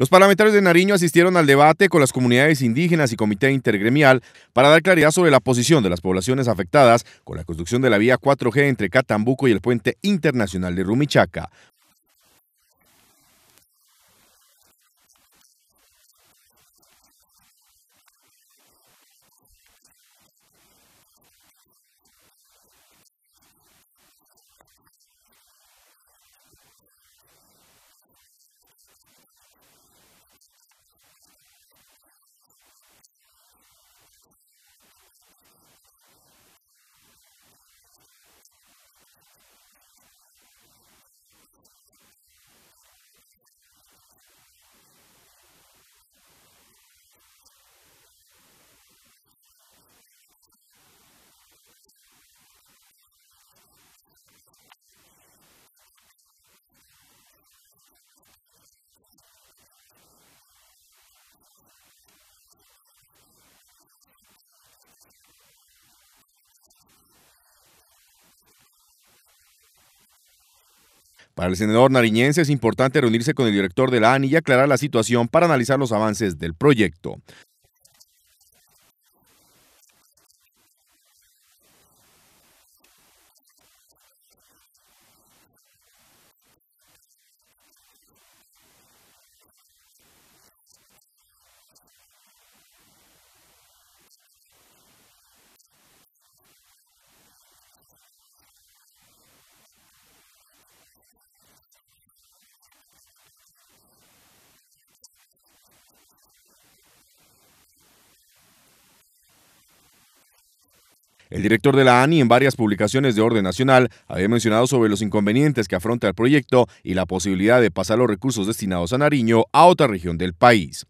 Los parlamentarios de Nariño asistieron al debate con las comunidades indígenas y comité intergremial para dar claridad sobre la posición de las poblaciones afectadas con la construcción de la vía 4G entre Catambuco y el puente internacional de Rumichaca. Para el senador nariñense es importante reunirse con el director de la ANI y aclarar la situación para analizar los avances del proyecto. El director de la ANI en varias publicaciones de orden nacional había mencionado sobre los inconvenientes que afronta el proyecto y la posibilidad de pasar los recursos destinados a Nariño a otra región del país.